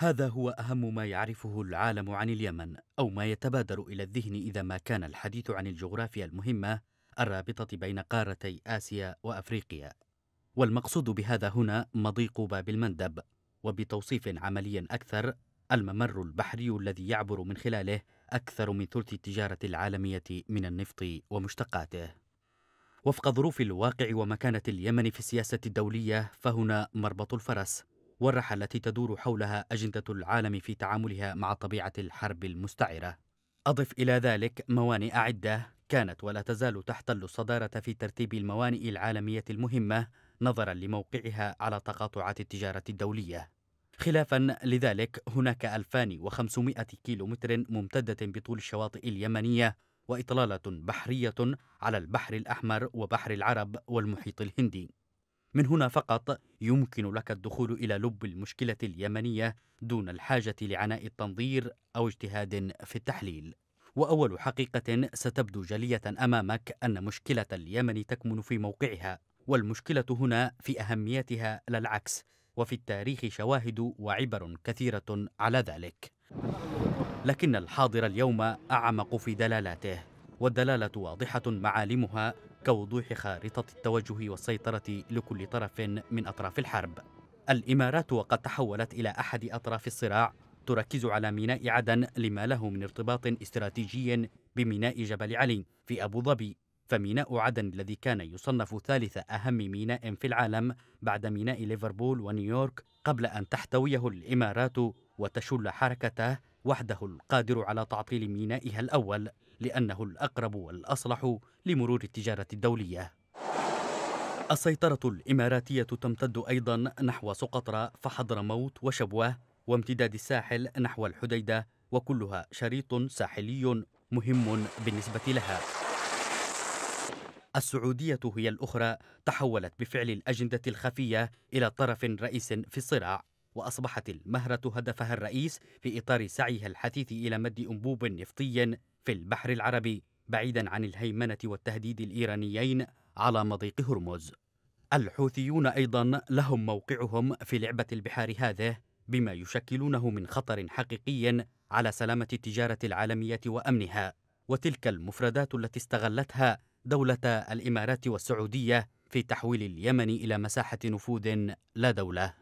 هذا هو أهم ما يعرفه العالم عن اليمن أو ما يتبادر إلى الذهن إذا ما كان الحديث عن الجغرافيا المهمة الرابطة بين قارتي آسيا وأفريقيا والمقصود بهذا هنا مضيق باب المندب وبتوصيف عملي أكثر الممر البحري الذي يعبر من خلاله أكثر من ثلث التجارة العالمية من النفط ومشتقاته. وفق ظروف الواقع ومكانة اليمن في السياسة الدولية فهنا مربط الفرس والرحى التي تدور حولها أجندة العالم في تعاملها مع طبيعة الحرب المستعرة. أضف إلى ذلك موانئ عدة كانت ولا تزال تحتل الصدارة في ترتيب الموانئ العالمية المهمة نظرا لموقعها على تقاطعات التجارة الدولية. خلافا لذلك هناك 2500 كيلومتر ممتدة بطول الشواطئ اليمنية وإطلالة بحرية على البحر الأحمر وبحر العرب والمحيط الهندي. من هنا فقط يمكن لك الدخول إلى لب المشكلة اليمنية دون الحاجة لعناء التنظير أو اجتهاد في التحليل وأول حقيقة ستبدو جلية أمامك أن مشكلة اليمن تكمن في موقعها والمشكلة هنا في أهميتها لا العكس وفي التاريخ شواهد وعبر كثيرة على ذلك لكن الحاضر اليوم أعمق في دلالاته والدلالة واضحة معالمها كوضوح خارطة التوجه والسيطرة لكل طرف من أطراف الحرب. الإمارات وقد تحولت إلى أحد أطراف الصراع تركز على ميناء عدن لما له من ارتباط استراتيجي بميناء جبل علي في أبو ظبي فميناء عدن الذي كان يصنف ثالث أهم ميناء في العالم بعد ميناء ليفربول ونيويورك قبل أن تحتويه الإمارات وتشل حركته وحده القادر على تعطيل مينائها الأول لأنه الأقرب والأصلح لمرور التجارة الدولية السيطرة الإماراتية تمتد أيضا نحو سقطرى فحضرموت وشبوة وامتداد الساحل نحو الحديدة وكلها شريط ساحلي مهم بالنسبة لها السعودية هي الأخرى تحولت بفعل الأجندة الخفية إلى طرف رئيس في الصراع وأصبحت المهرة هدفها الرئيس في إطار سعيها الحثيث إلى مد أنبوب نفطي في البحر العربي بعيدا عن الهيمنة والتهديد الإيرانيين على مضيق هرمز الحوثيون أيضا لهم موقعهم في لعبة البحار هذه بما يشكلونه من خطر حقيقي على سلامة التجارة العالمية وأمنها وتلك المفردات التي استغلتها دولة الإمارات والسعودية في تحويل اليمن إلى مساحة نفوذ لا دولة